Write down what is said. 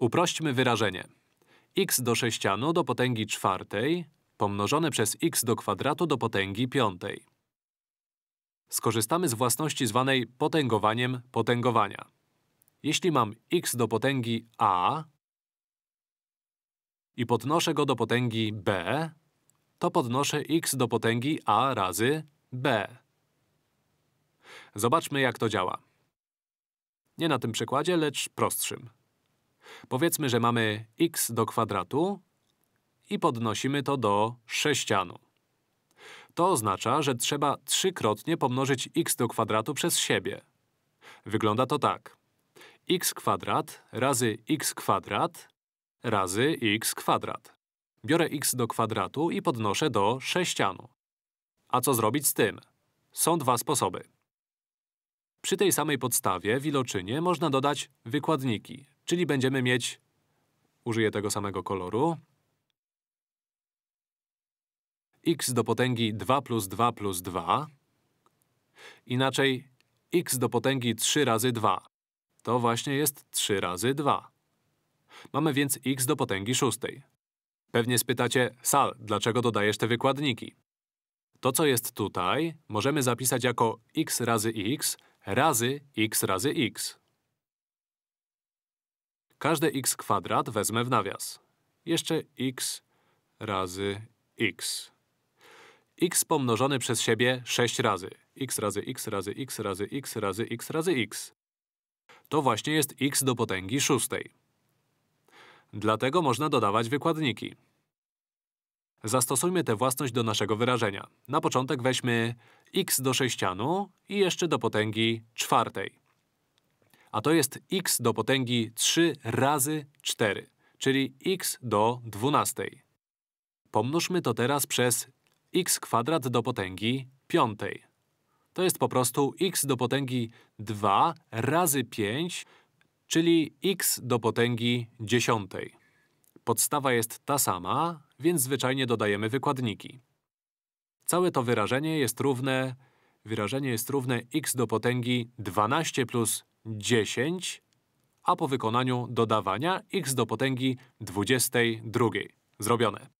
Uprośćmy wyrażenie. x do sześcianu do potęgi czwartej pomnożone przez x do kwadratu do potęgi piątej. Skorzystamy z własności zwanej potęgowaniem potęgowania. Jeśli mam x do potęgi a i podnoszę go do potęgi b, to podnoszę x do potęgi a razy b. Zobaczmy, jak to działa. Nie na tym przykładzie, lecz prostszym. Powiedzmy, że mamy x do kwadratu i podnosimy to do sześcianu. To oznacza, że trzeba trzykrotnie pomnożyć x do kwadratu przez siebie. Wygląda to tak. x kwadrat razy x kwadrat razy x kwadrat. Biorę x do kwadratu i podnoszę do sześcianu. A co zrobić z tym? Są dwa sposoby. Przy tej samej podstawie wiloczynie można dodać wykładniki, Czyli będziemy mieć… Użyję tego samego koloru. x do potęgi 2 plus 2 plus 2. Inaczej x do potęgi 3 razy 2. To właśnie jest 3 razy 2. Mamy więc x do potęgi 6. Pewnie spytacie, Sal, dlaczego dodajesz te wykładniki? To, co jest tutaj, możemy zapisać jako x razy x razy x razy x. Każde x kwadrat wezmę w nawias. Jeszcze x razy x. x pomnożony przez siebie 6 razy. x razy x razy x razy x razy x razy x. To właśnie jest x do potęgi szóstej. Dlatego można dodawać wykładniki. Zastosujmy tę własność do naszego wyrażenia. Na początek weźmy x do sześcianu i jeszcze do potęgi czwartej a to jest x do potęgi 3 razy 4, czyli x do 12. Pomnóżmy to teraz przez x kwadrat do potęgi 5. To jest po prostu x do potęgi 2 razy 5, czyli x do potęgi 10. Podstawa jest ta sama, więc zwyczajnie dodajemy wykładniki. Całe to wyrażenie jest równe… Wyrażenie jest równe x do potęgi 12 plus 10, a po wykonaniu dodawania x do potęgi 22. Zrobione.